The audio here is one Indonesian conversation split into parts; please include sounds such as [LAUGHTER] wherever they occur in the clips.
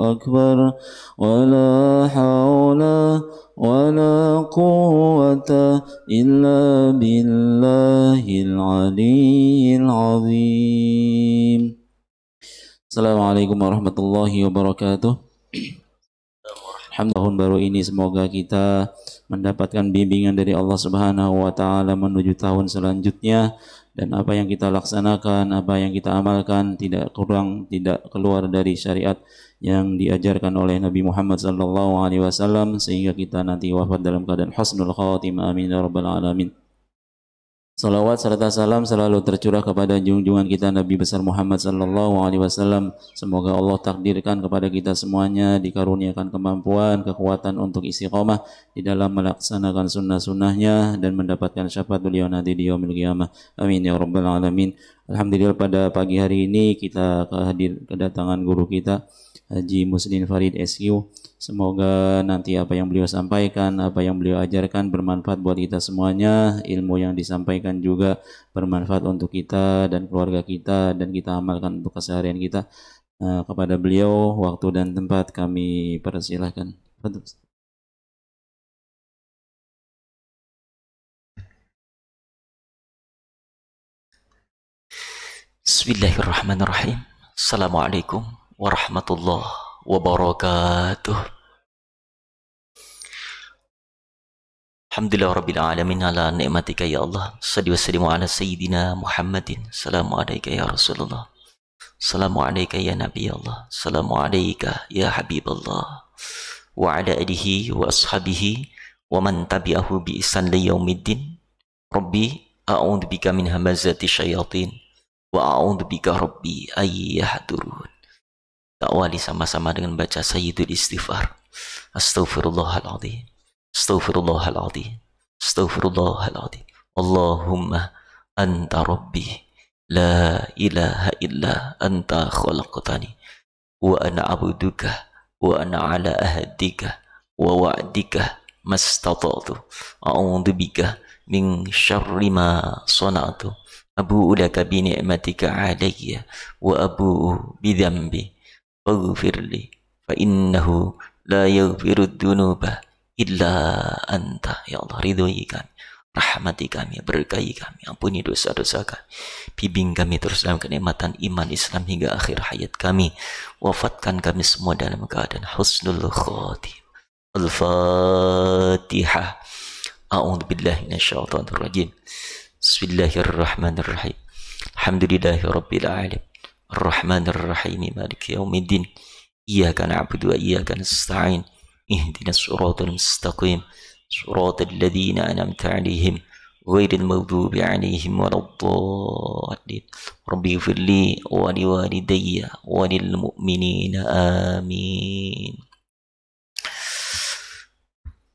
أكبر ولا حول ولا قوة إلا بالله العلي العظيم السلام عليكم ورحمة الله وبركاته Alhamdulillah baru ini semoga kita mendapatkan bimbingan dari Allah Subhanahu wa taala menuju tahun selanjutnya dan apa yang kita laksanakan, apa yang kita amalkan tidak kurang tidak keluar dari syariat yang diajarkan oleh Nabi Muhammad sallallahu alaihi wasallam sehingga kita nanti wafat dalam keadaan husnul khatimah amin ya rabbal alamin. Salawat serta salam selalu tercurah kepada junjungan kita Nabi besar Muhammad sallallahu alaihi wasallam. Semoga Allah takdirkan kepada kita semuanya dikaruniakan kemampuan, kekuatan untuk istiqomah di dalam melaksanakan sunnah-sunnahnya dan mendapatkan syafaat beliau nanti di yaumil qiyamah. Amin ya rabbal alamin. Alhamdulillah pada pagi hari ini kita kehadir kedatangan guru kita Haji Muslim Farid SQ. Semoga nanti apa yang beliau sampaikan, apa yang beliau ajarkan bermanfaat buat kita semuanya. Ilmu yang disampaikan juga bermanfaat untuk kita dan keluarga kita dan kita amalkan untuk keseharian kita. Uh, kepada beliau waktu dan tempat kami persilahkan. Bismillahirrahmanirrahim. Assalamualaikum ورحمة الله وبركاته الحمد لله رب العالمين على نعمتك يا الله صلى وسلم على سيدنا محمد السلام عليك يا رسول الله السلام عليك يا نبي الله السلام عليك يا حبيب الله وعلى آله وأصحابه ومن تبعه بإحسان يوم الدين ربي أعوذ بك من همزات الشياطين وأعوذ بك ربي أن يحضرون awali sama-sama dengan baca Sayyidul Istighfar. Astaghfirullahaladzim. Astaghfirullahaladzim. Astaghfirullahaladzim. Allahumma anta rabbi. La ilaha illa anta khalaqtani. Wa ana abuduka. Wa ana ala ahadika. Wa wa'dika. Mastata'tu. A'udhu bika min syarri ma sana'tu. Abu'u laka bi alayya. Wa abu'u bidhambi faghfirli fa innahu la yaghfiru dunuba illa anta ya Allah ridhoi kami rahmati kami berkahi kami ampuni dosa-dosa kami bimbing kami terus dalam kenikmatan iman Islam hingga akhir hayat kami wafatkan kami semua dalam keadaan husnul khotim al-fatihah A'udhu billahi minasyaitonir rajim bismillahirrahmanirrahim alhamdulillahi rabbil alamin Rahman, Rahim, Malaikat, umat Din, iya kan Abu Dua, iya kan Sutain, ini Nas surat yang setaqiim, surat yang Ladin, Anam ta'lihim, غير المذبوبي عليهم ربنا ربي في اللي وان وان ديا وان المؤمنين آمين.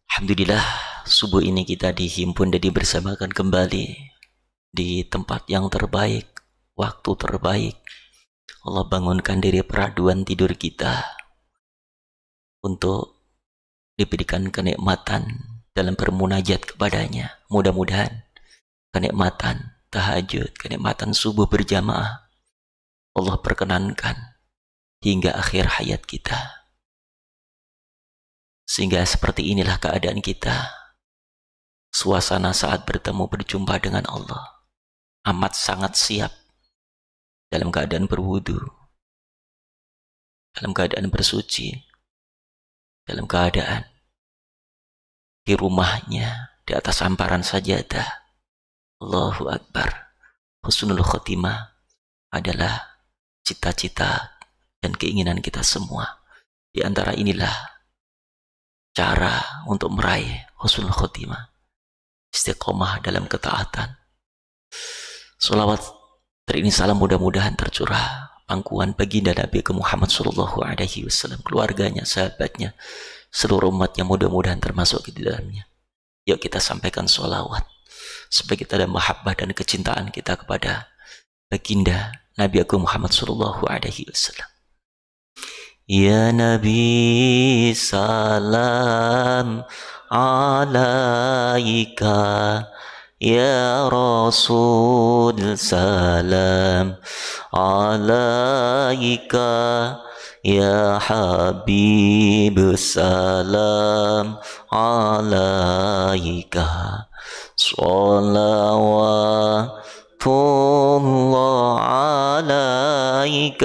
Alhamdulillah subuh ini kita dihimpun, jadi bersabakan kembali di tempat yang terbaik, waktu terbaik. Allah bangunkan dari peraduan tidur kita untuk diberikan kenikmatan dalam bermunajat kepadanya. Mudah-mudahan kenikmatan tahajud, kenikmatan subuh berjamaah Allah perkenankan hingga akhir hayat kita. Sehingga seperti inilah keadaan kita. Suasana saat bertemu berjumpa dengan Allah amat sangat siap dalam keadaan berwudu, dalam keadaan bersuci, dalam keadaan di rumahnya, di atas hamparan sajadah. Allahu Akbar. Husnul khotimah adalah cita-cita dan keinginan kita semua. Di antara inilah cara untuk meraih husnul khotimah. Istiqomah dalam ketaatan. Salawat ini salam mudah-mudahan tercurah pangkuan bagi Nabi ke Muhammad Shallallahu Alaihi Wasallam, keluarganya, sahabatnya, seluruh umatnya mudah-mudahan termasuk di dalamnya. Yuk kita sampaikan sholawat supaya kita ada mahabbah dan kecintaan kita kepada baginda Nabi Agung Muhammad Shallallahu Alaihi Wasallam. Ya Nabi salam alaika يا رسول سلام عليك يا حبيب سلام عليك صلوات الله عليك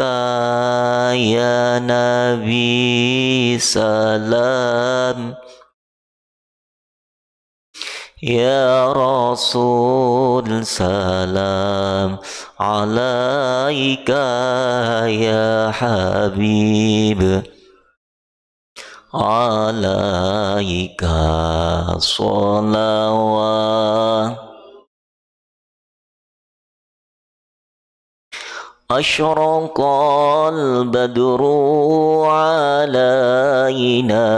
يا نبي سلام يا رسول سلام عليك يا حبيب عليك صلوات أشرق البدر علينا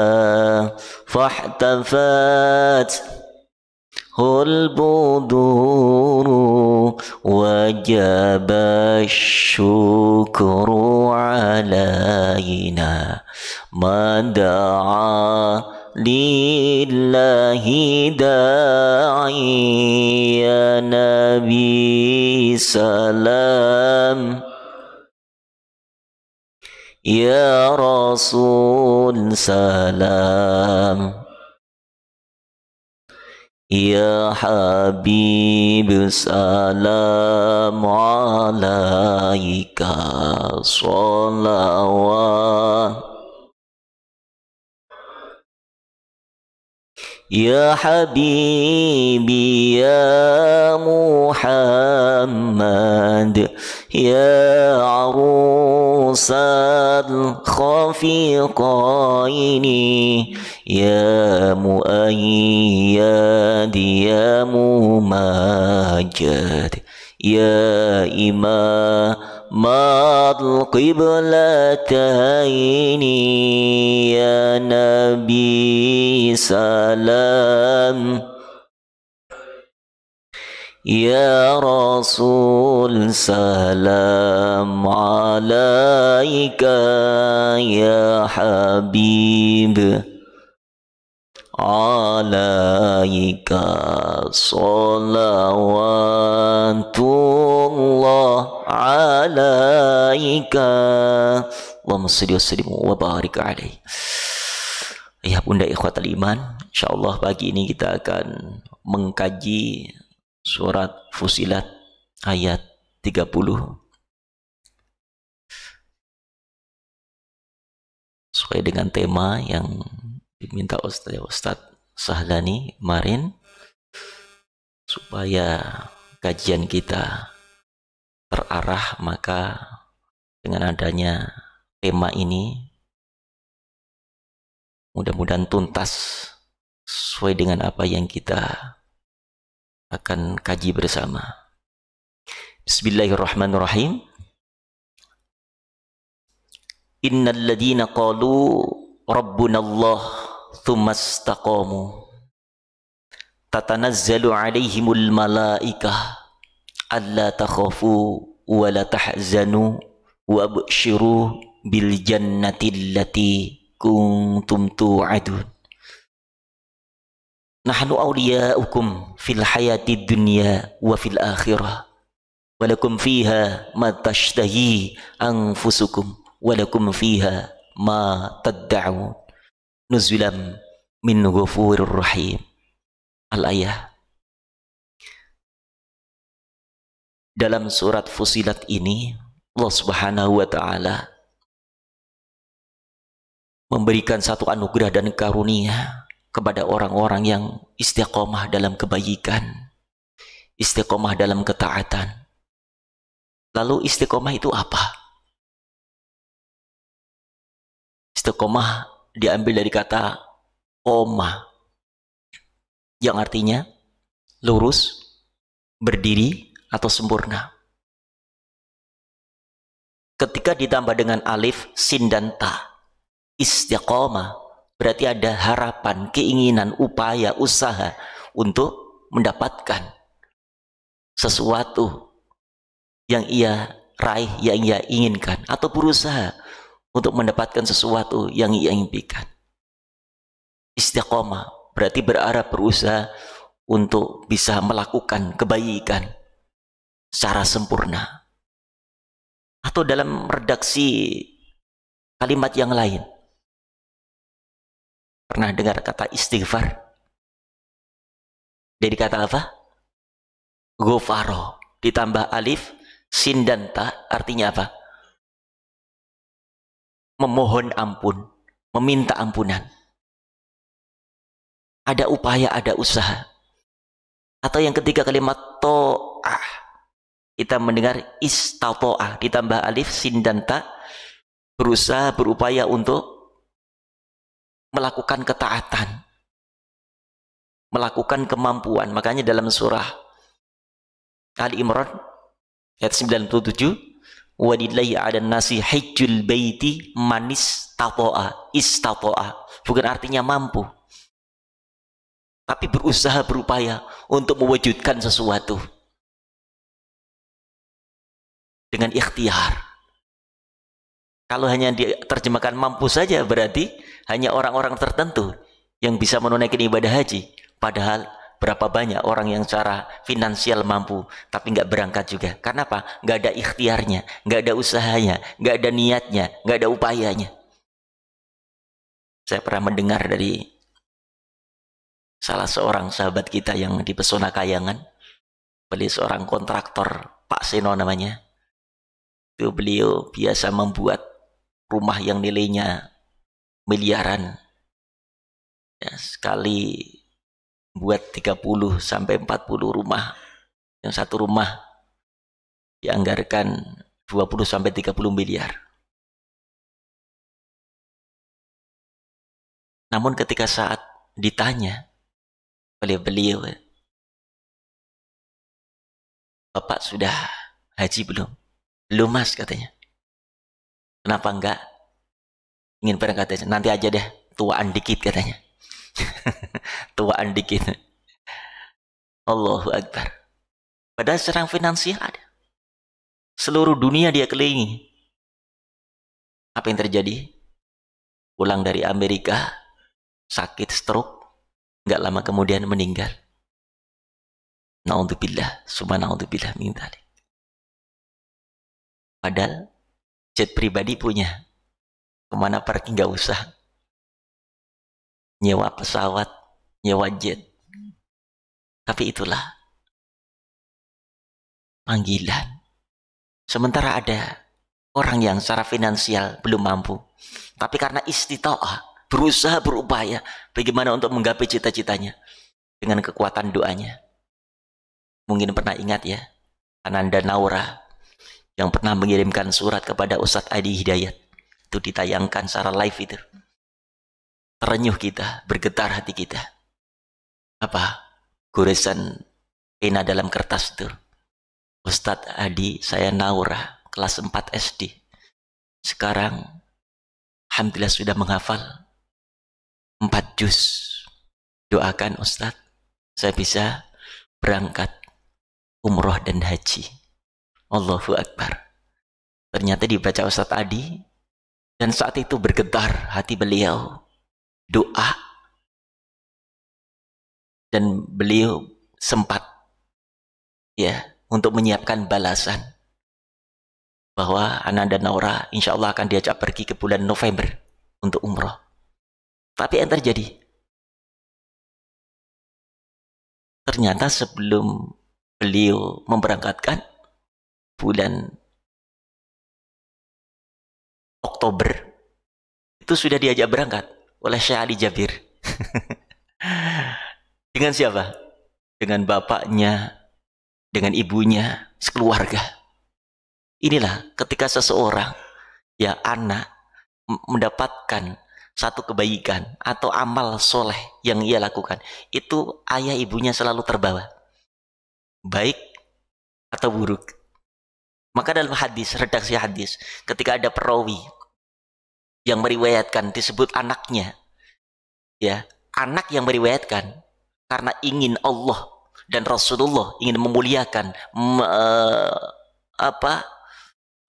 فاحتفت البدور وجب الشكر علينا ما دعا لله داعي يا نبي سلام يا رسول سلام يا حبيب سلام عليك صلوات يا حبيبي يا محمد يا عروس الخفيقين يا مؤيد يا ممجد يا إمام القبلتين يا نبي سلام يا رسول سلام عليك يا حبيب عليك صلوات الله wa اللهم صل وسلم وبارك عليه Ya bunda ikhwatal iman InsyaAllah pagi ini kita akan Mengkaji Surat Fusilat Ayat 30 Sesuai dengan tema yang diminta Ustadz Ustadz Sahlani kemarin supaya kajian kita terarah maka dengan adanya tema ini mudah-mudahan tuntas sesuai dengan apa yang kita akan kaji bersama. Bismillahirrahmanirrahim. Innal ladina qalu rabbuna Allah ثم استقاموا تتنزل عليهم الملائكة ألا تخافوا ولا تحزنوا وابشروا بالجنة التي كنتم توعدون نحن أولياؤكم في الحياة الدنيا وفي الآخرة ولكم فيها ما تشتهي أنفسكم ولكم فيها ما تدعون nuzulam min ghafurur rahim. Al-ayah. Dalam surat Fusilat ini Allah Subhanahu wa taala memberikan satu anugerah dan karunia kepada orang-orang yang istiqomah dalam kebaikan, istiqomah dalam ketaatan. Lalu istiqomah itu apa? Istiqomah diambil dari kata koma yang artinya lurus, berdiri, atau sempurna. Ketika ditambah dengan alif, sin, dan ta, istiqomah berarti ada harapan, keinginan, upaya, usaha untuk mendapatkan sesuatu yang ia raih, yang ia inginkan, atau berusaha untuk mendapatkan sesuatu yang ia impikan. Istiqomah berarti berarah berusaha untuk bisa melakukan kebaikan secara sempurna. Atau dalam redaksi kalimat yang lain. Pernah dengar kata istighfar? Jadi kata apa? Gofaro. Ditambah alif, sin dan ta artinya apa? memohon ampun, meminta ampunan. Ada upaya, ada usaha. Atau yang ketiga kalimat to'ah. Kita mendengar istato'ah. Ditambah alif, sin, dan ta. Berusaha, berupaya untuk melakukan ketaatan. Melakukan kemampuan. Makanya dalam surah Ali Imran ayat 97 Wadillahi ada nasi hijul baiti manis tapoa istapoa bukan artinya mampu tapi berusaha berupaya untuk mewujudkan sesuatu dengan ikhtiar kalau hanya diterjemahkan mampu saja berarti hanya orang-orang tertentu yang bisa menunaikan ibadah haji padahal Berapa banyak orang yang secara finansial mampu tapi nggak berangkat juga. Karena apa? Nggak ada ikhtiarnya, nggak ada usahanya, nggak ada niatnya, nggak ada upayanya. Saya pernah mendengar dari salah seorang sahabat kita yang di pesona kayangan. beli seorang kontraktor, Pak Seno namanya. Itu beliau biasa membuat rumah yang nilainya miliaran. Ya, sekali buat 30 sampai 40 rumah yang satu rumah dianggarkan 20 sampai 30 miliar. Namun ketika saat ditanya oleh beliau, Bapak sudah haji belum? Belum mas katanya. Kenapa enggak? Ingin barang katanya, nanti aja deh tuaan dikit katanya. [LAUGHS] Tuaan dikit. Allahu Akbar. Padahal serang finansial ada. Seluruh dunia dia kelilingi. Apa yang terjadi? Pulang dari Amerika, sakit stroke, nggak lama kemudian meninggal. Naudzubillah, subhanallah minta. Padahal jet pribadi punya. Kemana pergi nggak usah nyewa pesawat, nyewa jet. Tapi itulah panggilan. Sementara ada orang yang secara finansial belum mampu. Tapi karena istitoah, berusaha berupaya bagaimana untuk menggapai cita-citanya dengan kekuatan doanya. Mungkin pernah ingat ya, Ananda Naura yang pernah mengirimkan surat kepada Ustadz Adi Hidayat. Itu ditayangkan secara live itu terenyuh kita, bergetar hati kita. Apa? Goresan pena dalam kertas itu. Ustadz Adi, saya Naura, kelas 4 SD. Sekarang, Alhamdulillah sudah menghafal 4 juz. Doakan Ustadz, saya bisa berangkat umroh dan haji. Allahu Akbar. Ternyata dibaca Ustadz Adi, dan saat itu bergetar hati beliau doa dan beliau sempat ya untuk menyiapkan balasan bahwa Ananda Naura insya Allah akan diajak pergi ke bulan November untuk umroh. Tapi yang terjadi, ternyata sebelum beliau memberangkatkan bulan Oktober itu sudah diajak berangkat oleh Syekh Ali Jabir. dengan siapa? Dengan bapaknya, dengan ibunya, sekeluarga. Inilah ketika seseorang, ya anak, mendapatkan satu kebaikan atau amal soleh yang ia lakukan. Itu ayah ibunya selalu terbawa. Baik atau buruk. Maka dalam hadis, redaksi hadis, ketika ada perawi yang meriwayatkan disebut anaknya. Ya, anak yang meriwayatkan karena ingin Allah dan Rasulullah ingin memuliakan me, eh, apa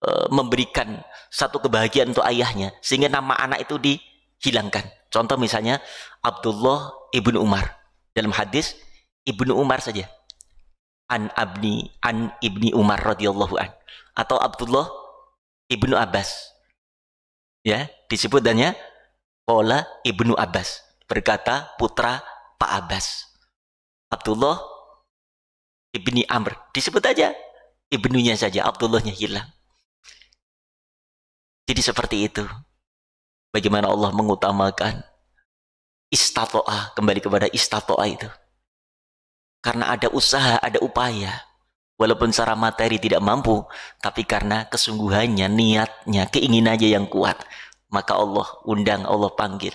eh, memberikan satu kebahagiaan untuk ayahnya sehingga nama anak itu dihilangkan. Contoh misalnya Abdullah ibnu Umar dalam hadis ibnu Umar saja an abni an ibni Umar radhiyallahu an atau Abdullah ibnu Abbas ya disebut dan Kola Ibnu Abbas berkata putra Pak Abbas Abdullah Ibni Amr disebut aja ibnunya saja Abdullahnya hilang jadi seperti itu bagaimana Allah mengutamakan istatoa kembali kepada istatoa itu karena ada usaha ada upaya walaupun secara materi tidak mampu tapi karena kesungguhannya niatnya keinginannya yang kuat maka Allah undang, Allah panggil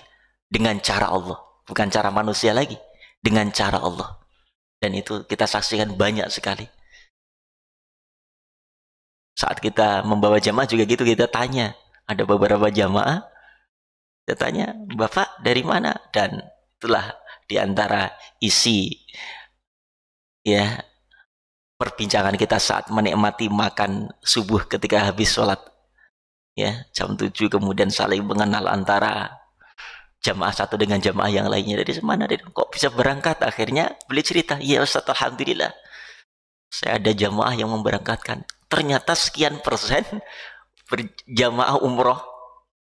dengan cara Allah, bukan cara manusia lagi, dengan cara Allah. Dan itu kita saksikan banyak sekali. Saat kita membawa jamaah juga gitu kita tanya, ada beberapa jamaah kita tanya, "Bapak dari mana?" dan telah diantara isi ya perbincangan kita saat menikmati makan subuh ketika habis sholat ya jam 7 kemudian saling mengenal antara jamaah satu dengan jamaah yang lainnya dari mana dari kok bisa berangkat akhirnya beli cerita ya Ustaz Alhamdulillah saya ada jamaah yang memberangkatkan ternyata sekian persen jamaah umroh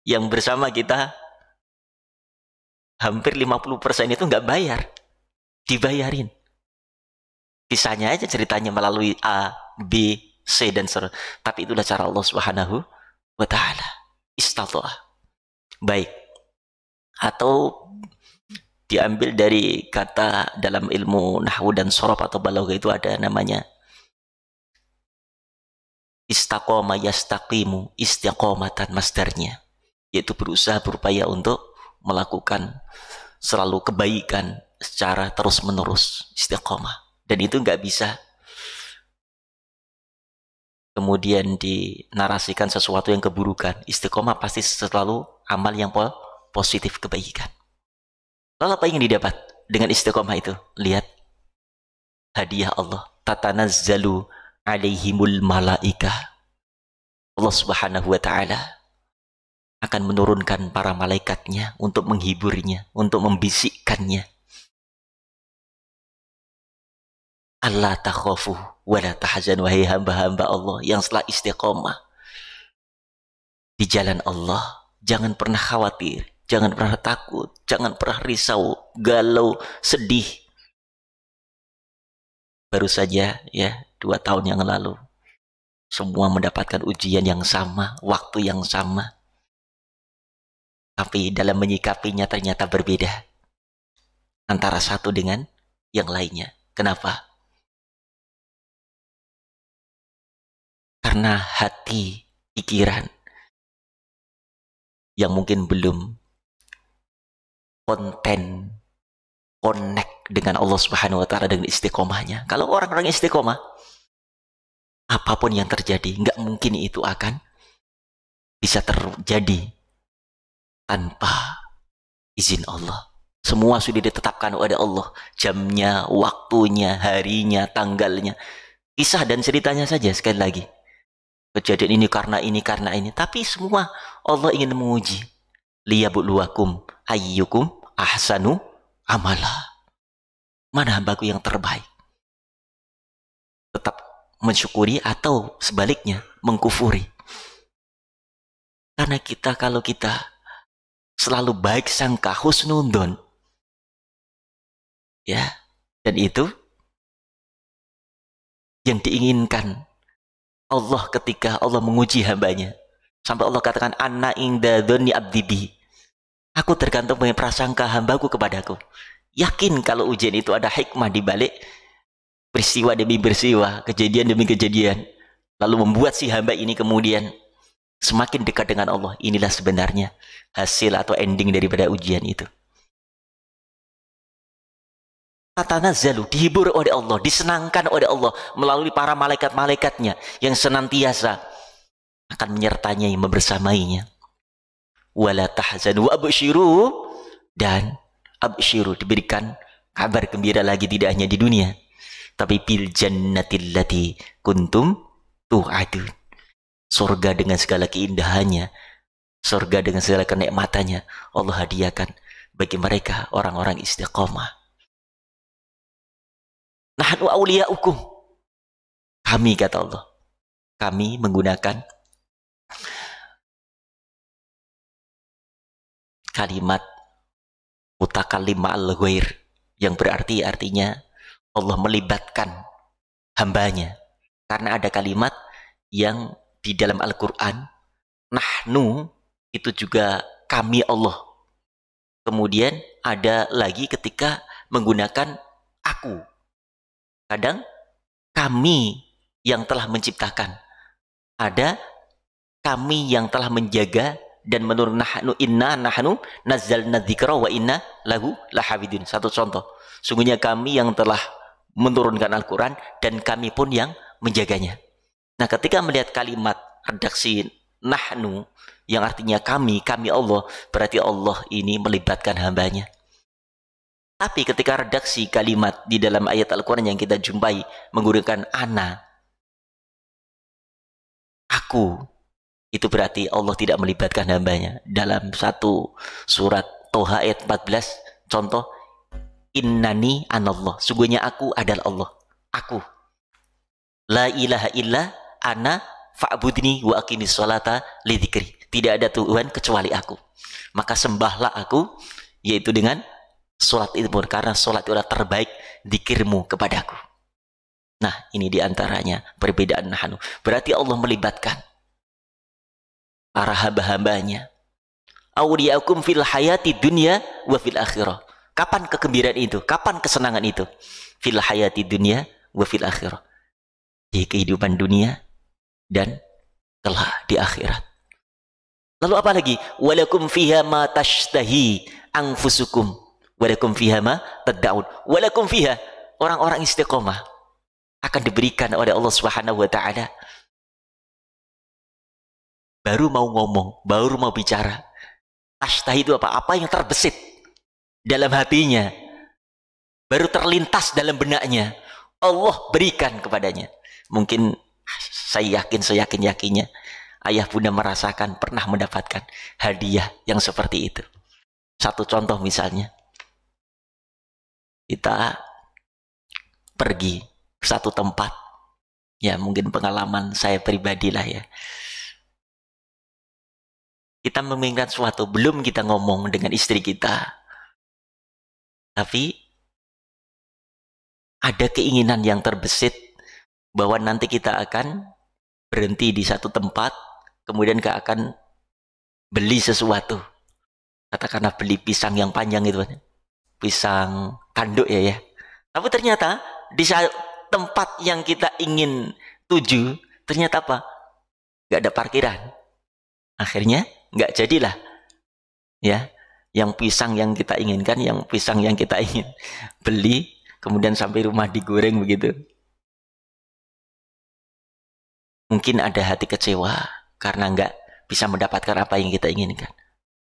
yang bersama kita hampir 50 persen itu nggak bayar dibayarin kisahnya aja ceritanya melalui A, B, C dan seterusnya. Tapi itulah cara Allah Subhanahu wa ta'ala baik atau diambil dari kata dalam ilmu nahwu dan sorof atau balagh itu ada namanya istaqoma yastaqimu istiqomatan masdarnya yaitu berusaha berupaya untuk melakukan selalu kebaikan secara terus menerus istiqomah dan itu nggak bisa kemudian dinarasikan sesuatu yang keburukan, istiqomah pasti selalu amal yang positif kebaikan. Lalu apa yang didapat dengan istiqomah itu? Lihat hadiah Allah. Tatanazzalu alaihimul malaika. Allah subhanahu wa ta'ala akan menurunkan para malaikatnya untuk menghiburnya, untuk membisikkannya. Allah takhofu wala tahzan wahai hamba-hamba Allah yang setelah istiqomah di jalan Allah jangan pernah khawatir jangan pernah takut jangan pernah risau galau sedih baru saja ya dua tahun yang lalu semua mendapatkan ujian yang sama waktu yang sama tapi dalam menyikapinya ternyata berbeda antara satu dengan yang lainnya. Kenapa? karena hati, pikiran yang mungkin belum konten connect dengan Allah Subhanahu wa taala dengan istiqomahnya. Kalau orang-orang istiqomah apapun yang terjadi nggak mungkin itu akan bisa terjadi tanpa izin Allah. Semua sudah ditetapkan oleh Allah. Jamnya, waktunya, harinya, tanggalnya. Kisah dan ceritanya saja sekali lagi kejadian ini karena ini karena ini tapi semua Allah ingin menguji liyabluwakum ayyukum ahsanu amala mana hambaku yang terbaik tetap mensyukuri atau sebaliknya mengkufuri karena kita kalau kita selalu baik sangka husnudon ya dan itu yang diinginkan Allah ketika Allah menguji hambanya. Sampai Allah katakan, Anna inda dhoni abdibi. Aku tergantung dengan prasangka hambaku kepadaku. Yakin kalau ujian itu ada hikmah di balik peristiwa demi peristiwa, kejadian demi kejadian. Lalu membuat si hamba ini kemudian semakin dekat dengan Allah. Inilah sebenarnya hasil atau ending daripada ujian itu zalu dihibur oleh Allah, disenangkan oleh Allah melalui para malaikat-malaikatnya yang senantiasa akan menyertanya, membersamainya. Wala tahzanu abshiru dan abshiru diberikan kabar gembira lagi tidak hanya di dunia tapi bil jannatillati lati kuntum tu'adun surga dengan segala keindahannya surga dengan segala kenikmatannya Allah hadiahkan bagi mereka orang-orang istiqomah Nahnu awliya'ukum. Kami, kata Allah. Kami menggunakan kalimat mutakalim al ghair yang berarti artinya Allah melibatkan hambanya karena ada kalimat yang di dalam Al-Quran nahnu itu juga kami Allah kemudian ada lagi ketika menggunakan aku Kadang kami yang telah menciptakan. Ada kami yang telah menjaga dan menurut nahnu inna nahnu nazzal nadzikra wa inna lahu lahabidun. Satu contoh. Sungguhnya kami yang telah menurunkan Al-Qur'an dan kami pun yang menjaganya. Nah, ketika melihat kalimat redaksi nahnu yang artinya kami, kami Allah, berarti Allah ini melibatkan hambanya. Tapi ketika redaksi kalimat di dalam ayat Al-Quran yang kita jumpai menggunakan ana, aku, itu berarti Allah tidak melibatkan hambanya. Dalam satu surat Toha ayat 14, contoh, innani anallah, sungguhnya aku adalah Allah. Aku. La ilaha illa ana fa'budni wa aqimis sholata lidikri Tidak ada Tuhan kecuali aku. Maka sembahlah aku, yaitu dengan sholat itu pun karena sholat itu adalah terbaik dikirmu kepadaku. Nah, ini diantaranya perbedaan nahanu. Berarti Allah melibatkan para hamba-hambanya. Awliyakum fil hayati dunia wa fil akhirah. Kapan kegembiraan itu? Kapan kesenangan itu? Fil hayati dunia wa fil akhirah. Di kehidupan dunia dan telah di akhirat. Lalu apa lagi? Walakum fiha ma tashtahi anfusukum Walakum fiha ma tad'un. Walakum fiha orang-orang istiqomah akan diberikan oleh Allah Subhanahu wa taala. Baru mau ngomong, baru mau bicara. Ashtah itu apa? Apa yang terbesit dalam hatinya. Baru terlintas dalam benaknya. Allah berikan kepadanya. Mungkin saya yakin, saya yakin yakinnya ayah bunda merasakan pernah mendapatkan hadiah yang seperti itu. Satu contoh misalnya, kita pergi ke satu tempat. Ya, mungkin pengalaman saya pribadi lah ya. Kita mengingat suatu, belum kita ngomong dengan istri kita. Tapi ada keinginan yang terbesit bahwa nanti kita akan berhenti di satu tempat, kemudian kita akan beli sesuatu. Katakanlah beli pisang yang panjang itu pisang kanduk ya ya. Tapi ternyata di saat tempat yang kita ingin tuju, ternyata apa? Gak ada parkiran. Akhirnya gak jadilah. Ya, yang pisang yang kita inginkan, yang pisang yang kita ingin beli, kemudian sampai rumah digoreng begitu. Mungkin ada hati kecewa karena nggak bisa mendapatkan apa yang kita inginkan.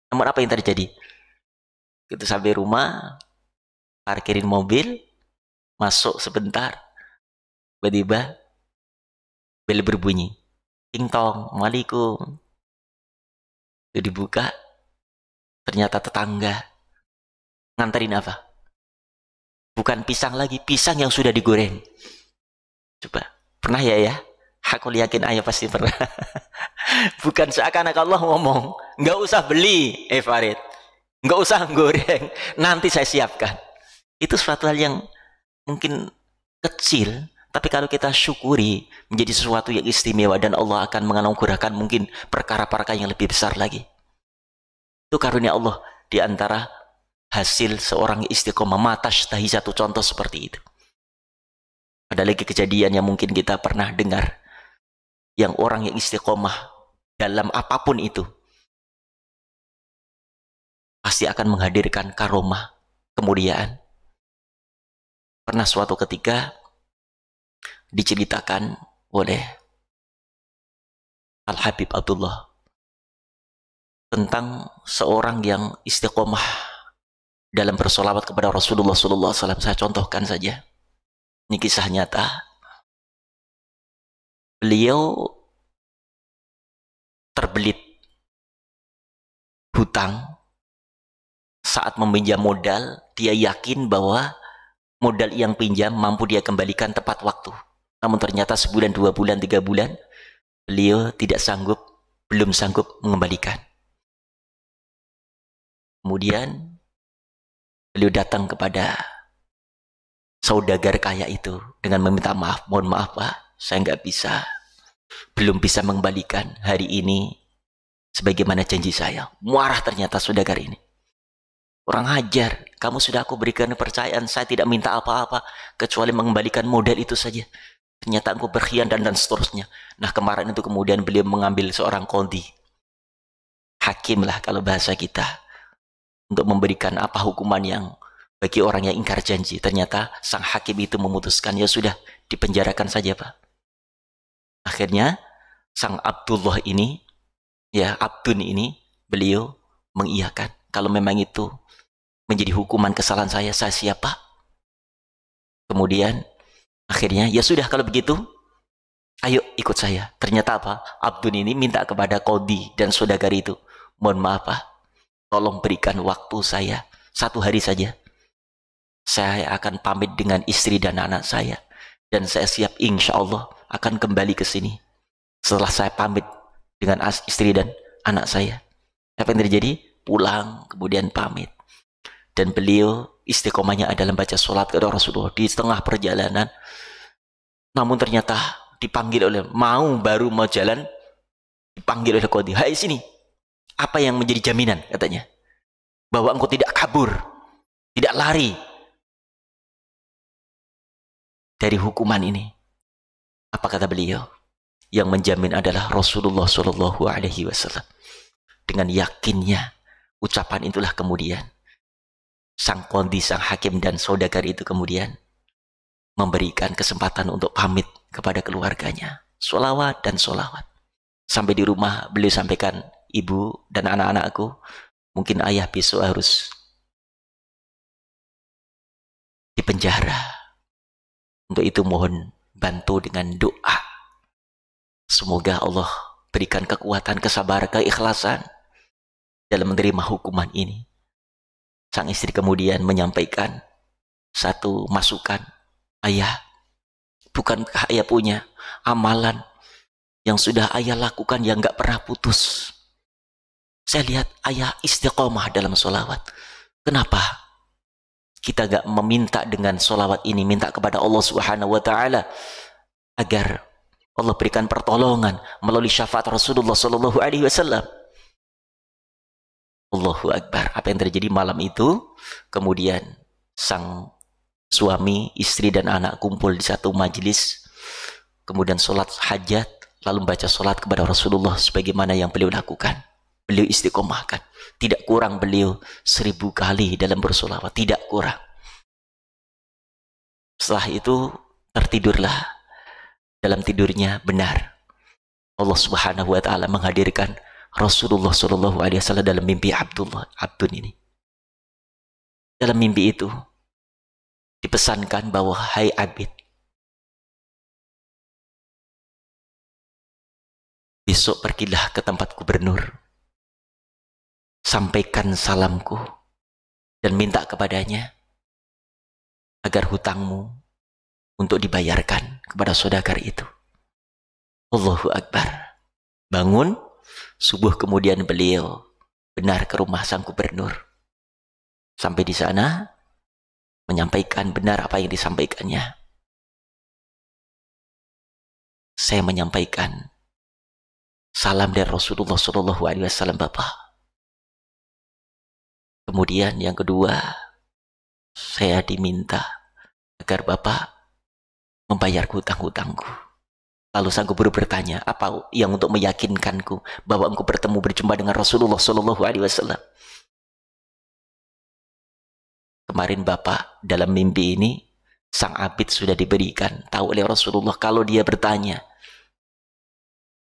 Namun apa yang terjadi? Kita sampai rumah, parkirin mobil, masuk sebentar, tiba-tiba bel berbunyi. Ting tong, Waalaikum. Itu dibuka, ternyata tetangga. Nganterin apa? Bukan pisang lagi, pisang yang sudah digoreng. Coba, pernah ya ya? Aku yakin ayah pasti pernah. [LAUGHS] Bukan seakan-akan Allah ngomong, nggak usah beli, eh Farid. Nggak usah goreng, nanti saya siapkan itu suatu hal yang mungkin kecil, tapi kalau kita syukuri menjadi sesuatu yang istimewa dan Allah akan menganugerahkan mungkin perkara-perkara yang lebih besar lagi. Itu karunia Allah di antara hasil seorang istiqomah mata tahi satu contoh seperti itu. Ada lagi kejadian yang mungkin kita pernah dengar yang orang yang istiqomah dalam apapun itu pasti akan menghadirkan karomah kemuliaan Pernah suatu ketika diceritakan oleh Al-Habib Abdullah tentang seorang yang istiqomah dalam bersolawat kepada Rasulullah Sallallahu Alaihi Wasallam. Saya contohkan saja. Ini kisah nyata. Beliau terbelit hutang saat meminjam modal. Dia yakin bahwa modal yang pinjam mampu dia kembalikan tepat waktu. Namun ternyata sebulan, dua bulan, tiga bulan, beliau tidak sanggup, belum sanggup mengembalikan. Kemudian, beliau datang kepada saudagar kaya itu dengan meminta maaf. Mohon maaf pak, saya nggak bisa. Belum bisa mengembalikan hari ini sebagaimana janji saya. Muarah ternyata saudagar ini. Orang hajar. Kamu sudah aku berikan kepercayaan. Saya tidak minta apa-apa. Kecuali mengembalikan modal itu saja. Ternyata aku berkhianat dan, dan seterusnya. Nah kemarin itu kemudian beliau mengambil seorang kondi. Hakim lah kalau bahasa kita. Untuk memberikan apa hukuman yang bagi orang yang ingkar janji. Ternyata sang hakim itu memutuskan ya sudah dipenjarakan saja pak. Akhirnya sang Abdullah ini ya Abdun ini beliau mengiyakan kalau memang itu menjadi hukuman kesalahan saya, saya siapa? Kemudian akhirnya ya sudah kalau begitu ayo ikut saya. Ternyata apa? Abdun ini minta kepada Kodi dan saudagar itu. Mohon maaf pak, tolong berikan waktu saya satu hari saja. Saya akan pamit dengan istri dan anak saya. Dan saya siap insya Allah akan kembali ke sini. Setelah saya pamit dengan istri dan anak saya. Apa yang terjadi? Pulang, kemudian pamit dan beliau istiqomahnya adalah baca sholat kepada Rasulullah di setengah perjalanan namun ternyata dipanggil oleh mau baru mau jalan dipanggil oleh Qadi hai sini apa yang menjadi jaminan katanya bahwa engkau tidak kabur tidak lari dari hukuman ini apa kata beliau yang menjamin adalah Rasulullah Shallallahu Alaihi Wasallam dengan yakinnya ucapan itulah kemudian sang kondi, sang hakim dan saudagar itu kemudian memberikan kesempatan untuk pamit kepada keluarganya. Solawat dan solawat. Sampai di rumah beliau sampaikan, ibu dan anak-anakku, mungkin ayah besok harus dipenjara. Untuk itu mohon bantu dengan doa. Semoga Allah berikan kekuatan, kesabaran, keikhlasan dalam menerima hukuman ini. Sang istri kemudian menyampaikan satu masukan, "Ayah, bukankah ayah punya amalan yang sudah ayah lakukan yang gak pernah putus?" Saya lihat ayah istiqomah dalam sholawat. Kenapa kita gak meminta dengan sholawat ini, minta kepada Allah Subhanahu Wa Taala agar Allah berikan pertolongan melalui syafaat Rasulullah Sallallahu Alaihi Wasallam Allahu Akbar. Apa yang terjadi malam itu? Kemudian sang suami, istri dan anak kumpul di satu majelis. Kemudian sholat hajat, lalu baca sholat kepada Rasulullah sebagaimana yang beliau lakukan. Beliau istiqomahkan. Tidak kurang beliau seribu kali dalam bersolawat. Tidak kurang. Setelah itu tertidurlah. Dalam tidurnya benar. Allah subhanahu wa ta'ala menghadirkan Rasulullah Shallallahu Alaihi Wasallam dalam mimpi Abdullah Abdun ini. Dalam mimpi itu dipesankan bahwa Hai Abid, besok pergilah ke tempat gubernur, sampaikan salamku dan minta kepadanya agar hutangmu untuk dibayarkan kepada saudagar itu. Allahu Akbar. Bangun, Subuh kemudian beliau benar ke rumah sang gubernur. Sampai di sana, menyampaikan benar apa yang disampaikannya. Saya menyampaikan salam dari Rasulullah Shallallahu Alaihi Wasallam Bapak. Kemudian yang kedua, saya diminta agar Bapak membayar hutang-hutangku. Lalu sang guru bertanya, apa yang untuk meyakinkanku bahwa engkau bertemu berjumpa dengan Rasulullah Shallallahu Alaihi Wasallam? Kemarin Bapak dalam mimpi ini sang abid sudah diberikan tahu oleh Rasulullah kalau dia bertanya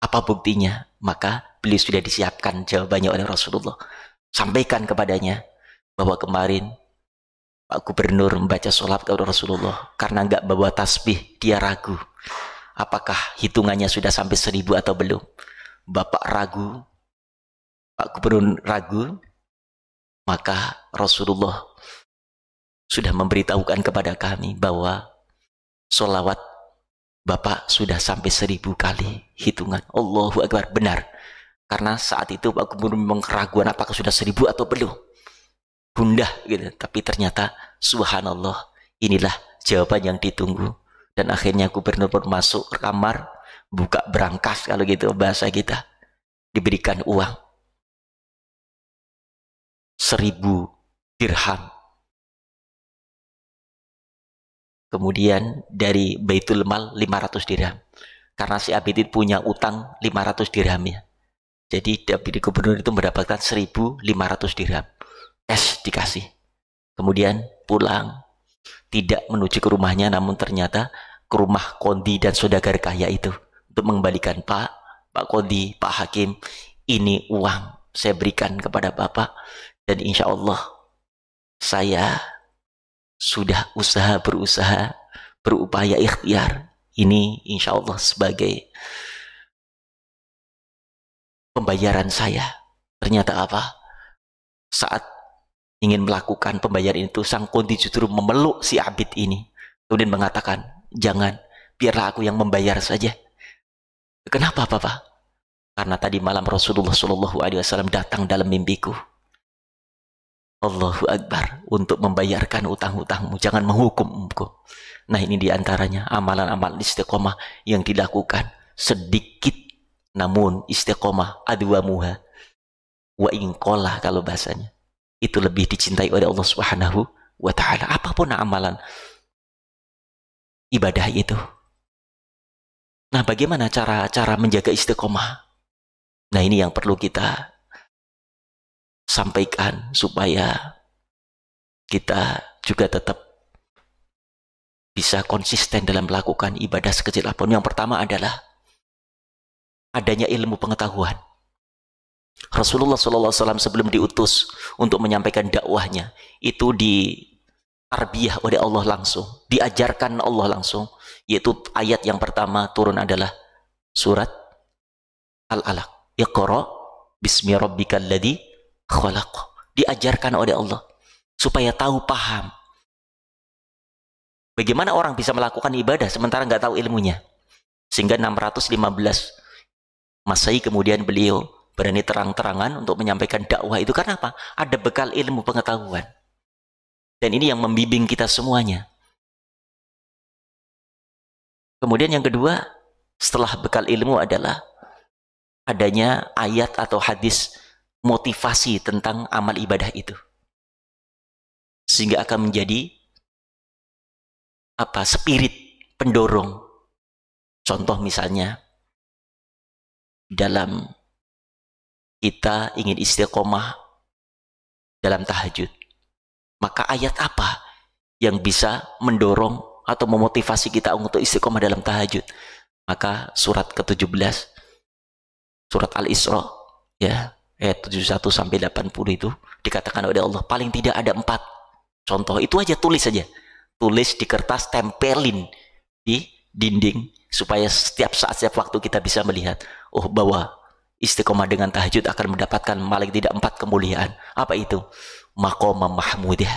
apa buktinya maka beliau sudah disiapkan jawabannya oleh Rasulullah sampaikan kepadanya bahwa kemarin Pak Gubernur membaca sholat kepada Rasulullah karena nggak bawa tasbih dia ragu apakah hitungannya sudah sampai seribu atau belum. Bapak ragu, Pak Gubernur ragu, maka Rasulullah sudah memberitahukan kepada kami bahwa solawat Bapak sudah sampai seribu kali hitungan. Allahu Akbar, benar. Karena saat itu Pak Gubernur memang keraguan apakah sudah seribu atau belum. Bunda, gitu. Tapi ternyata subhanallah inilah jawaban yang ditunggu dan akhirnya gubernur pun masuk ke kamar, buka berangkas kalau gitu bahasa kita. Diberikan uang. Seribu dirham. Kemudian dari Baitul Mal 500 dirham. Karena si Abidin punya utang 500 dirham ya. Jadi Abidin gubernur itu mendapatkan 1500 dirham. Cash dikasih. Kemudian pulang tidak menuju ke rumahnya namun ternyata ke rumah Kondi dan saudagar kaya itu untuk mengembalikan Pak, Pak Kondi, Pak Hakim, ini uang saya berikan kepada Bapak dan insya Allah saya sudah usaha berusaha berupaya ikhtiar ini insya Allah sebagai pembayaran saya ternyata apa saat ingin melakukan pembayaran itu, sang Kunti justru memeluk si Abid ini. Kemudian mengatakan, jangan, biarlah aku yang membayar saja. Kenapa papa Karena tadi malam Rasulullah Shallallahu Alaihi Wasallam datang dalam mimpiku. Allahu Akbar untuk membayarkan utang-utangmu. Jangan menghukumku. Nah ini diantaranya amalan-amalan istiqomah yang dilakukan sedikit namun istiqomah adwa muha wa ingkola kalau bahasanya itu lebih dicintai oleh Allah Subhanahu wa taala apapun amalan ibadah itu. Nah, bagaimana cara cara menjaga istiqomah? Nah, ini yang perlu kita sampaikan supaya kita juga tetap bisa konsisten dalam melakukan ibadah sekecil apapun. Yang pertama adalah adanya ilmu pengetahuan. Rasulullah SAW sebelum diutus untuk menyampaikan dakwahnya itu di tarbiyah oleh Allah langsung, diajarkan Allah langsung, yaitu ayat yang pertama turun adalah surat Al-Alaq. Iqra bismi rabbikal ladzi khalaq. Diajarkan oleh Allah supaya tahu paham. Bagaimana orang bisa melakukan ibadah sementara nggak tahu ilmunya? Sehingga 615 masai kemudian beliau berani terang-terangan untuk menyampaikan dakwah itu karena apa? Ada bekal ilmu pengetahuan. Dan ini yang membimbing kita semuanya. Kemudian yang kedua, setelah bekal ilmu adalah adanya ayat atau hadis motivasi tentang amal ibadah itu. Sehingga akan menjadi apa spirit pendorong. Contoh misalnya dalam kita ingin istiqomah dalam tahajud, maka ayat apa yang bisa mendorong atau memotivasi kita untuk istiqomah dalam tahajud? Maka surat ke-17 surat Al-Isra ya ayat 71 sampai 80 itu dikatakan oleh Allah paling tidak ada empat contoh itu aja tulis saja tulis di kertas tempelin di dinding supaya setiap saat setiap waktu kita bisa melihat oh bahwa istiqomah dengan tahajud akan mendapatkan paling tidak empat kemuliaan. Apa itu? Makom mahmudah.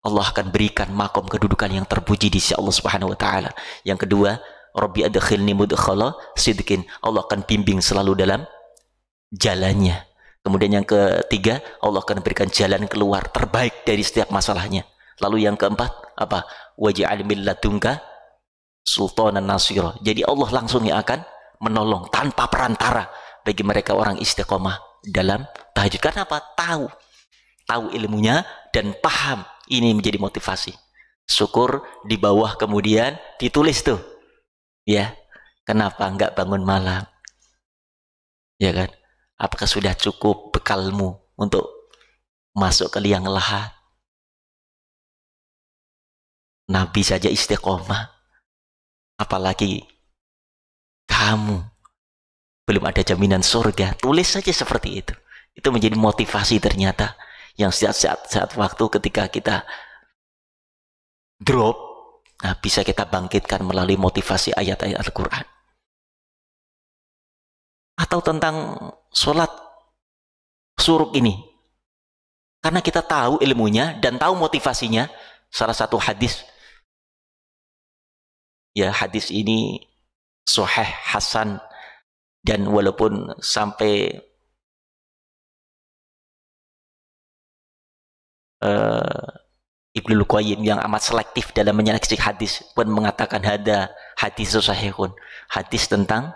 Allah akan berikan makom kedudukan yang terpuji di sisi Allah Subhanahu wa taala. Yang kedua, Rabbi adkhilni mudkhala sidqin. Allah akan bimbing selalu dalam jalannya. Kemudian yang ketiga, Allah akan berikan jalan keluar terbaik dari setiap masalahnya. Lalu yang keempat, apa? Wajah min ladunka sultanan nasira. Jadi Allah langsung yang akan menolong tanpa perantara bagi mereka orang istiqomah dalam tahajud. Karena apa? Tahu. Tahu ilmunya dan paham. Ini menjadi motivasi. Syukur di bawah kemudian ditulis tuh. Ya. Kenapa enggak bangun malam? Ya kan? Apakah sudah cukup bekalmu untuk masuk ke liang lahat? Nabi saja istiqomah. Apalagi kamu belum ada jaminan surga tulis saja seperti itu itu menjadi motivasi ternyata yang saat saat, saat waktu ketika kita drop nah bisa kita bangkitkan melalui motivasi ayat-ayat Al-Quran atau tentang sholat suruk ini karena kita tahu ilmunya dan tahu motivasinya salah satu hadis ya hadis ini soheh Hasan dan walaupun sampai uh, Ibnu Qayyim yang amat selektif dalam menyeleksi hadis pun mengatakan ada hadis sahihun hadis tentang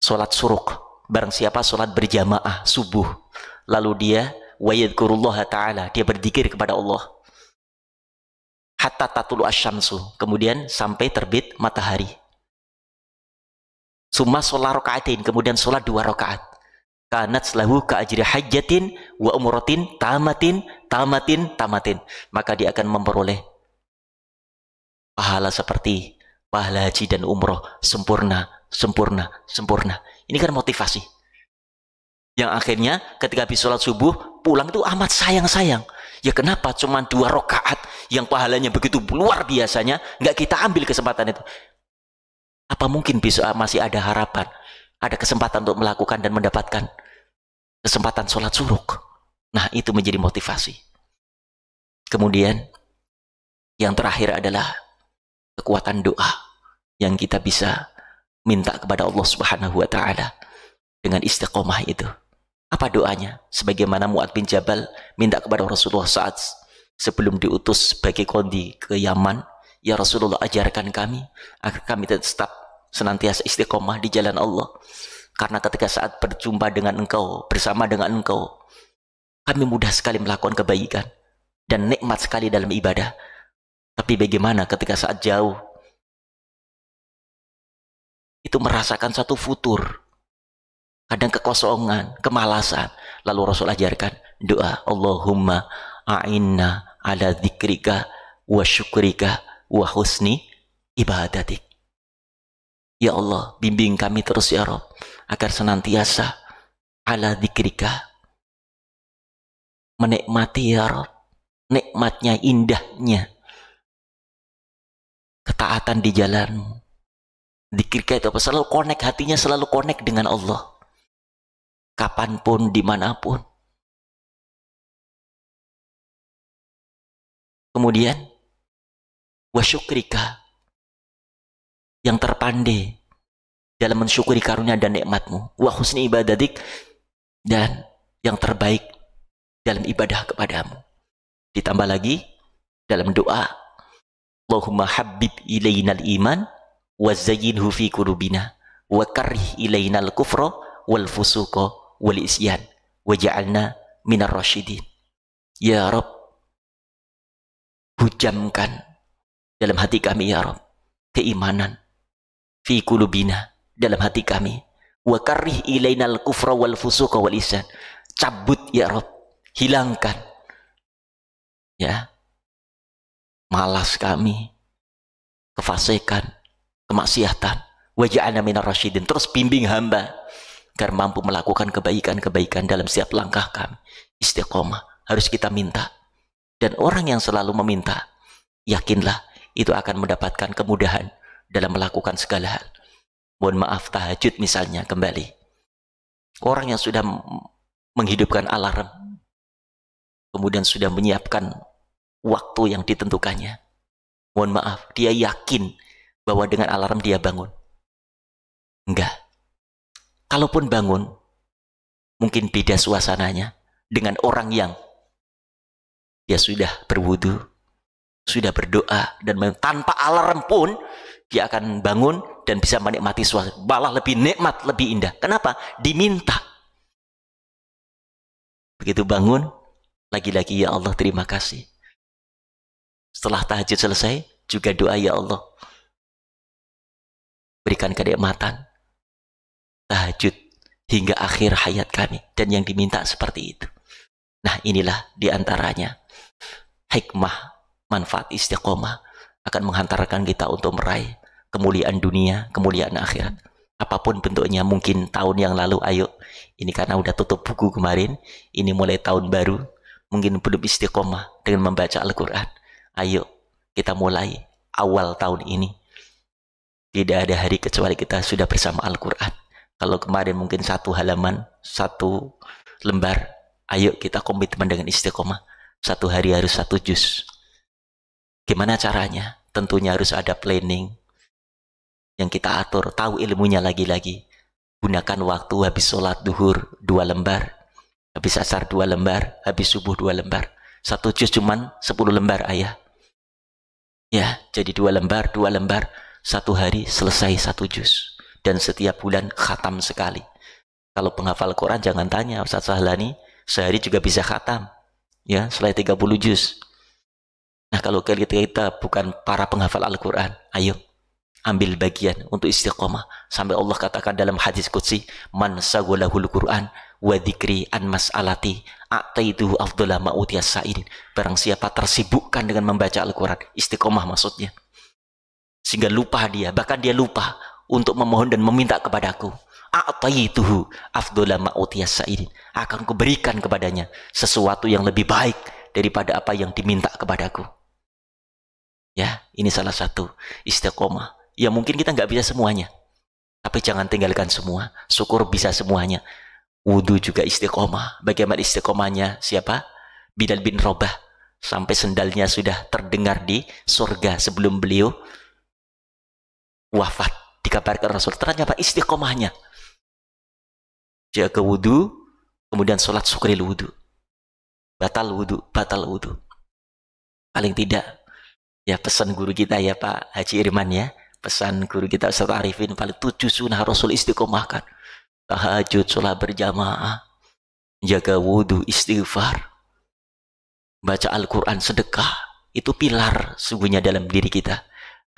sholat suruk barang siapa sholat berjamaah subuh lalu dia wayadkurullah ta'ala dia berzikir kepada Allah hatta tatulu asyamsu kemudian sampai terbit matahari Suma sholat rakaatin, kemudian sholat dua rakaat. Kanat selahu ka ajri hajjatin wa umrotin tamatin tamatin tamatin. Maka dia akan memperoleh pahala seperti pahala haji dan umroh sempurna, sempurna, sempurna. Ini kan motivasi. Yang akhirnya ketika habis sholat subuh pulang itu amat sayang-sayang. Ya kenapa cuma dua rokaat yang pahalanya begitu luar biasanya nggak kita ambil kesempatan itu. Apa mungkin besok ah, masih ada harapan? Ada kesempatan untuk melakukan dan mendapatkan kesempatan sholat suruk. Nah, itu menjadi motivasi. Kemudian, yang terakhir adalah kekuatan doa yang kita bisa minta kepada Allah Subhanahu wa taala dengan istiqomah itu. Apa doanya? Sebagaimana Mu'ad bin Jabal minta kepada Rasulullah saat sebelum diutus sebagai kondi ke Yaman, Ya Rasulullah ajarkan kami agar kami tetap senantiasa istiqomah di jalan Allah. Karena ketika saat berjumpa dengan engkau, bersama dengan engkau, kami mudah sekali melakukan kebaikan dan nikmat sekali dalam ibadah. Tapi bagaimana ketika saat jauh? Itu merasakan satu futur. Kadang kekosongan, kemalasan. Lalu Rasul ajarkan doa, Allahumma a'inna ala dzikrika wa syukrika wa husni ibadatik. Ya Allah, bimbing kami terus ya Rob, agar senantiasa ala dikrika. Menikmati ya Rob, nikmatnya, indahnya. Ketaatan di jalan Dikrika itu apa? Selalu connect, hatinya selalu connect dengan Allah. Kapanpun, dimanapun. Kemudian, wasyukrika yang terpandai dalam mensyukuri karunia dan nikmatmu. Wa husni ibadatik dan yang terbaik dalam ibadah kepadamu. Ditambah lagi dalam doa. Allahumma habib ilainal iman wa zayyinhu fi qulubina wa karih ilainal kufra wal fusuqa wal isyan wa ja'alna minar rasyidin. Ya Rob, hujamkan dalam hati kami ya Rob keimanan, fi kulubina dalam hati kami wa karih ilainal kufra wal fusuqa wal isyan cabut ya Rob hilangkan ya malas kami kefasikan kemaksiatan waj'alna minar rasyidin terus bimbing hamba agar mampu melakukan kebaikan-kebaikan dalam setiap langkah kami istiqomah harus kita minta dan orang yang selalu meminta yakinlah itu akan mendapatkan kemudahan dalam melakukan segala hal. Mohon maaf tahajud misalnya kembali. Orang yang sudah menghidupkan alarm, kemudian sudah menyiapkan waktu yang ditentukannya. Mohon maaf, dia yakin bahwa dengan alarm dia bangun. Enggak. Kalaupun bangun, mungkin beda suasananya dengan orang yang dia sudah berwudu, sudah berdoa dan tanpa alarm pun dia akan bangun dan bisa menikmati suasana. Malah lebih nikmat, lebih indah. Kenapa? Diminta. Begitu bangun, lagi-lagi ya Allah terima kasih. Setelah tahajud selesai, juga doa ya Allah. Berikan kenikmatan, tahajud, hingga akhir hayat kami. Dan yang diminta seperti itu. Nah inilah diantaranya hikmah, manfaat istiqomah akan menghantarkan kita untuk meraih kemuliaan dunia, kemuliaan akhirat. Apapun bentuknya, mungkin tahun yang lalu, ayo. Ini karena udah tutup buku kemarin, ini mulai tahun baru, mungkin belum istiqomah dengan membaca Al-Quran. Ayo, kita mulai awal tahun ini. Tidak ada hari kecuali kita sudah bersama Al-Quran. Kalau kemarin mungkin satu halaman, satu lembar, ayo kita komitmen dengan istiqomah. Satu hari harus satu juz. Gimana caranya? Tentunya harus ada planning, yang kita atur, tahu ilmunya lagi-lagi. Gunakan waktu habis sholat duhur dua lembar, habis asar dua lembar, habis subuh dua lembar. Satu juz cuman sepuluh lembar ayah. Ya, jadi dua lembar, dua lembar, satu hari selesai satu juz. Dan setiap bulan khatam sekali. Kalau penghafal Quran jangan tanya, Ustaz Sahlani, sehari juga bisa khatam. Ya, selain 30 juz. Nah, kalau kita, kita bukan para penghafal Al-Quran, ayo ambil bagian untuk istiqomah sampai Allah katakan dalam hadis kutsi man sagolahul Quran wa dzikri an mas'alati ataitu afdala ma sa'in barang siapa tersibukkan dengan membaca Al-Qur'an istiqomah maksudnya sehingga lupa dia bahkan dia lupa untuk memohon dan meminta kepadaku ataituhu afdala ma sa'in akan kuberikan kepadanya sesuatu yang lebih baik daripada apa yang diminta kepadaku ya ini salah satu istiqomah Ya mungkin kita nggak bisa semuanya. Tapi jangan tinggalkan semua. Syukur bisa semuanya. Wudhu juga istiqomah. Bagaimana istiqomahnya siapa? Bilal bin Robah. Sampai sendalnya sudah terdengar di surga sebelum beliau wafat. Dikabarkan Rasul. Ternyata istiqomahnya. Jaga wudhu. Kemudian sholat syukuril wudhu. Batal wudhu. Batal wudhu. Paling tidak ya pesan guru kita ya Pak Haji Irman ya pesan guru kita Ustaz Arifin paling tujuh sunnah Rasul istiqomahkan tahajud sholat berjamaah jaga wudhu istighfar baca Al-Quran sedekah itu pilar sungguhnya dalam diri kita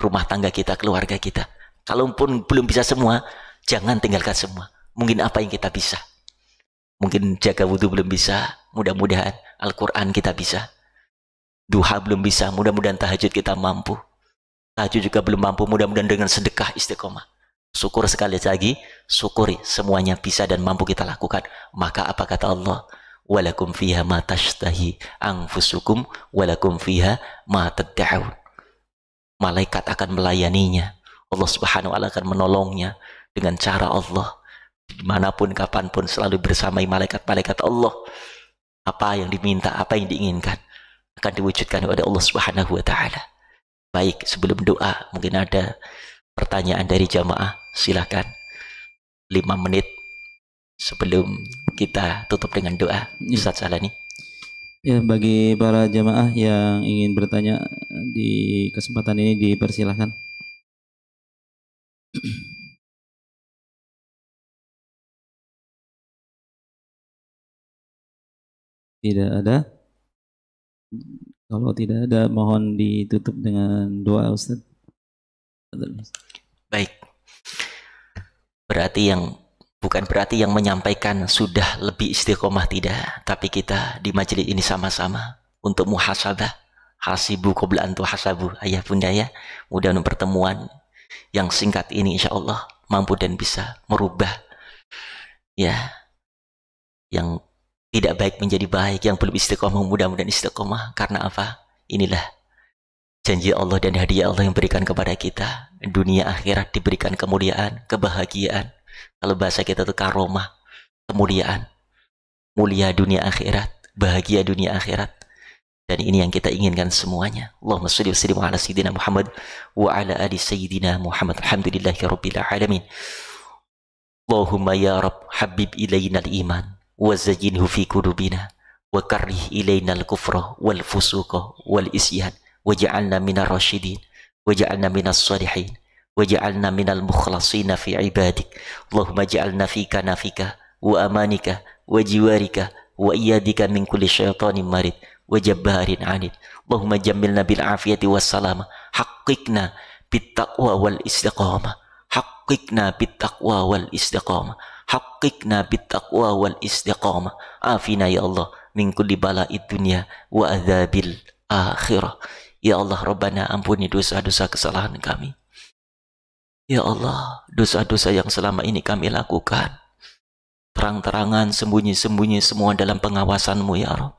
rumah tangga kita keluarga kita kalaupun belum bisa semua jangan tinggalkan semua mungkin apa yang kita bisa mungkin jaga wudhu belum bisa mudah-mudahan Al-Quran kita bisa duha belum bisa mudah-mudahan tahajud kita mampu Tahajud juga belum mampu, mudah-mudahan dengan sedekah istiqomah. Syukur sekali lagi, syukuri semuanya bisa dan mampu kita lakukan. Maka apa kata Allah? Walakum fiha ma tashtahi anfusukum walakum fiha ma tadda'un Malaikat akan melayaninya. Allah Subhanahu wa taala akan menolongnya dengan cara Allah. Dimanapun, kapanpun selalu bersamai malaikat-malaikat Allah. Apa yang diminta, apa yang diinginkan akan diwujudkan oleh Allah Subhanahu wa taala. Baik, sebelum doa mungkin ada pertanyaan dari jamaah, silahkan 5 menit sebelum kita tutup dengan doa. Ya. Ustaz Salani. Ya, bagi para jamaah yang ingin bertanya di kesempatan ini dipersilahkan. Tidak ada. Kalau tidak ada, mohon ditutup dengan doa Ustaz. Baik. Berarti yang bukan berarti yang menyampaikan sudah lebih istiqomah tidak, tapi kita di majelis ini sama-sama untuk muhasabah. Hasibu qabla antu hasabu. Ayah bunda ya, mudah pertemuan yang singkat ini insya Allah mampu dan bisa merubah ya yang tidak baik menjadi baik yang belum istiqomah mudah-mudahan istiqomah karena apa inilah janji Allah dan hadiah Allah yang berikan kepada kita dunia akhirat diberikan kemuliaan kebahagiaan kalau bahasa kita itu karomah kemuliaan mulia dunia akhirat bahagia dunia akhirat dan ini yang kita inginkan semuanya Allahumma salli wa sallim ala sayyidina Muhammad wa ala ali sayyidina Muhammad alhamdulillahi alamin Allahumma ya Rabb habib ilayna iman وزينه في قلوبنا وكره إلينا الكفر والفسوق والإسيان وجعلنا من الراشدين وجعلنا من الصالحين وجعلنا من المخلصين في عبادك اللهم اجعلنا في كنفك وأمانك وجوارك وإيادك من كل شيطان مارد وجبار عنيد اللهم جملنا بالعافية والسلامة حققنا بالتقوى والاستقامة حققنا بالتقوى والاستقامة Hakikna bittaqwa wal istiqamah. Afina ya Allah min kulli bala'id dunya wa adzabil akhirah. Ya Allah Rabbana ampuni dosa-dosa kesalahan kami. Ya Allah, dosa-dosa yang selama ini kami lakukan. Terang-terangan, sembunyi-sembunyi semua dalam pengawasanmu ya Rabb.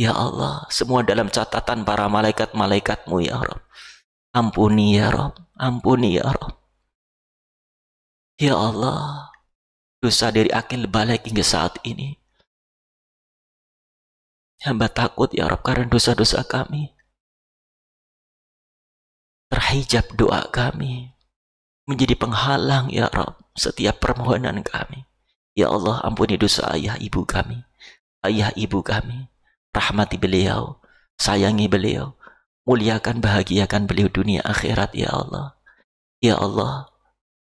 Ya Allah, semua dalam catatan para malaikat-malaikatmu ya Rabb. Ampuni ya Rabb, ampuni ya Rabb. Ya Allah, dosa dari akhir balik hingga saat ini. Hamba takut ya Rabb karena dosa-dosa kami. Terhijab doa kami. Menjadi penghalang ya Rabb setiap permohonan kami. Ya Allah ampuni dosa ayah ibu kami. Ayah ibu kami. Rahmati beliau. Sayangi beliau. Muliakan bahagiakan beliau dunia akhirat ya Allah. Ya Allah.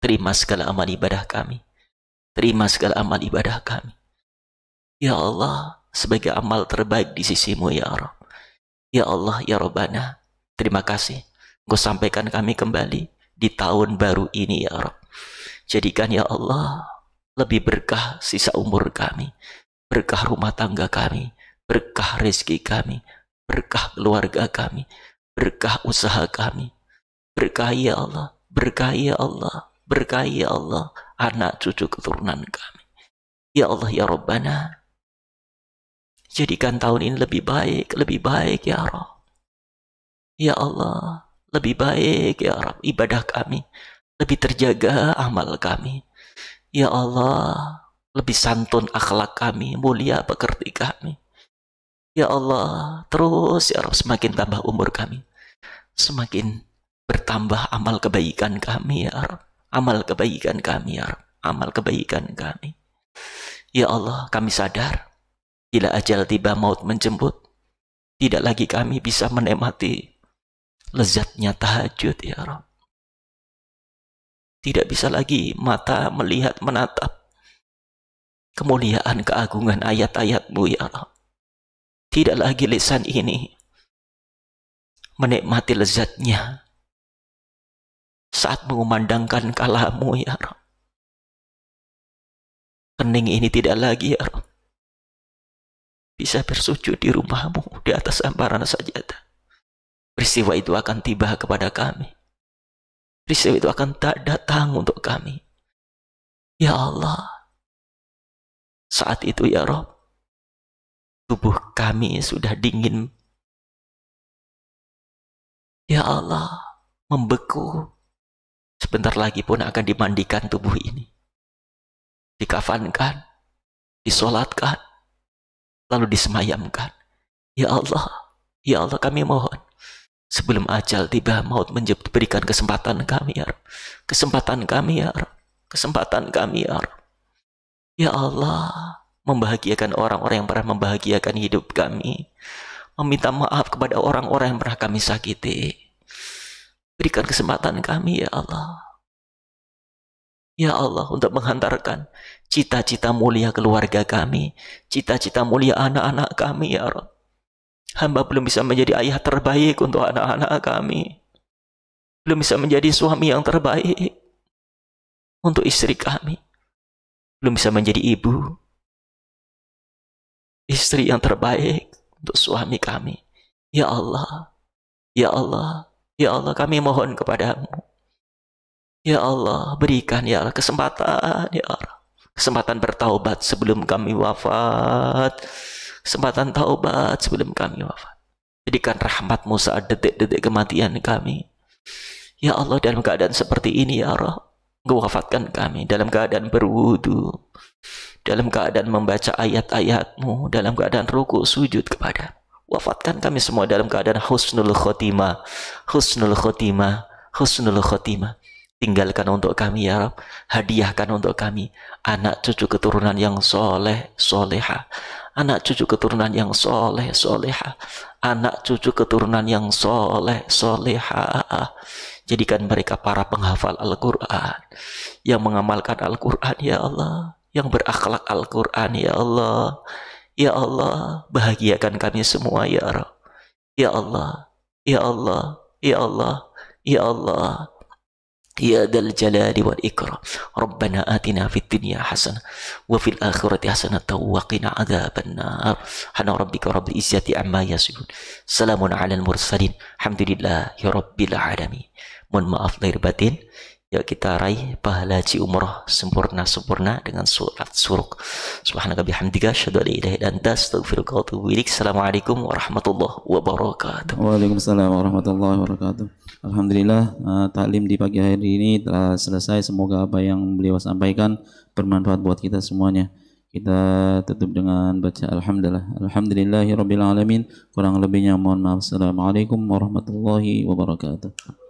Terima segala amal ibadah kami. Terima segala amal ibadah kami. Ya Allah, sebagai amal terbaik di sisimu ya Allah. Ya Allah, ya Rabbana, terima kasih. Engkau sampaikan kami kembali di tahun baru ini ya Allah. Jadikan ya Allah lebih berkah sisa umur kami, berkah rumah tangga kami, berkah rezeki kami, berkah keluarga kami, berkah usaha kami. Berkah ya Allah, berkah ya Allah. Berkahi ya Allah anak cucu keturunan kami. Ya Allah ya Rabbana. Jadikan tahun ini lebih baik, lebih baik ya Rabb. Ya Allah, lebih baik ya Rabb ibadah kami, lebih terjaga amal kami. Ya Allah, lebih santun akhlak kami, mulia pekerti kami. Ya Allah, terus ya Rabb semakin tambah umur kami. Semakin bertambah amal kebaikan kami ya Rabb amal kebaikan kami ya Rab. amal kebaikan kami ya Allah kami sadar bila ajal tiba maut menjemput tidak lagi kami bisa menikmati lezatnya tahajud ya Rob tidak bisa lagi mata melihat menatap kemuliaan keagungan ayat-ayatmu ya Allah tidak lagi lisan ini menikmati lezatnya saat mengumandangkan kalamu ya Rob. Kening ini tidak lagi ya Rob. Bisa bersujud di rumahmu di atas amparan sajadah. Peristiwa itu akan tiba kepada kami. Peristiwa itu akan tak datang untuk kami. Ya Allah, saat itu ya Rob, tubuh kami sudah dingin. Ya Allah, membeku Sebentar lagi pun akan dimandikan tubuh ini. Dikafankan, disolatkan, lalu disemayamkan. Ya Allah, ya Allah kami mohon. Sebelum ajal tiba, maut menjemput berikan kesempatan kami, ya Rab. Kesempatan kami, ya Rab. Kesempatan kami, ya Rab. Ya Allah, membahagiakan orang-orang yang pernah membahagiakan hidup kami. Meminta maaf kepada orang-orang yang pernah kami sakiti Berikan kesempatan kami ya Allah. Ya Allah untuk menghantarkan cita-cita mulia keluarga kami, cita-cita mulia anak-anak kami ya Rob. Hamba belum bisa menjadi ayah terbaik untuk anak-anak kami. Belum bisa menjadi suami yang terbaik untuk istri kami. Belum bisa menjadi ibu. Istri yang terbaik untuk suami kami. Ya Allah, Ya Allah, Ya Allah, kami mohon kepadamu. Ya Allah, berikan ya Allah kesempatan, ya Allah. Kesempatan bertaubat sebelum kami wafat. Kesempatan taubat sebelum kami wafat. Jadikan rahmatmu saat detik-detik kematian kami. Ya Allah, dalam keadaan seperti ini ya Allah, wafatkan kami dalam keadaan berwudu, dalam keadaan membaca ayat-ayatmu, dalam keadaan ruku sujud kepada. Wafatkan kami semua dalam keadaan husnul khotimah. Husnul khotimah. Husnul khotimah. Tinggalkan untuk kami ya Rabb Hadiahkan untuk kami. Anak cucu keturunan yang soleh, soleha. Anak cucu keturunan yang soleh, soleha. Anak cucu keturunan yang soleh, soleha. Jadikan mereka para penghafal Al-Quran. Yang mengamalkan Al-Quran ya Allah. Yang berakhlak Al-Quran ya Allah Ya Allah, bahagiakan kami semua ya Rabb. Ya Allah, ya Allah, ya Allah, ya Allah. Ya dal jalali wal ikram. Rabbana atina fid dunya hasanah wa fil akhirati hasanah wa qina adzaban nar. Hana rabbika rabbil izzati amma yasifun. Salamun alal mursalin. Alhamdulillahirabbil alamin. Mohon maaf lahir batin. Yuk kita raih pahala haji umrah sempurna-sempurna dengan surat suruk. Subhanaka bihamdika asyhadu an la ilaha illa anta astaghfiruka wa atubu ilaik. Assalamualaikum warahmatullahi wabarakatuh. Waalaikumsalam warahmatullahi wabarakatuh. Alhamdulillah uh, taklim di pagi hari ini telah selesai. Semoga apa yang beliau sampaikan bermanfaat buat kita semuanya. Kita tutup dengan baca Alhamdulillah. Alhamdulillahi Alamin. Kurang lebihnya mohon maaf. Assalamualaikum warahmatullahi wabarakatuh.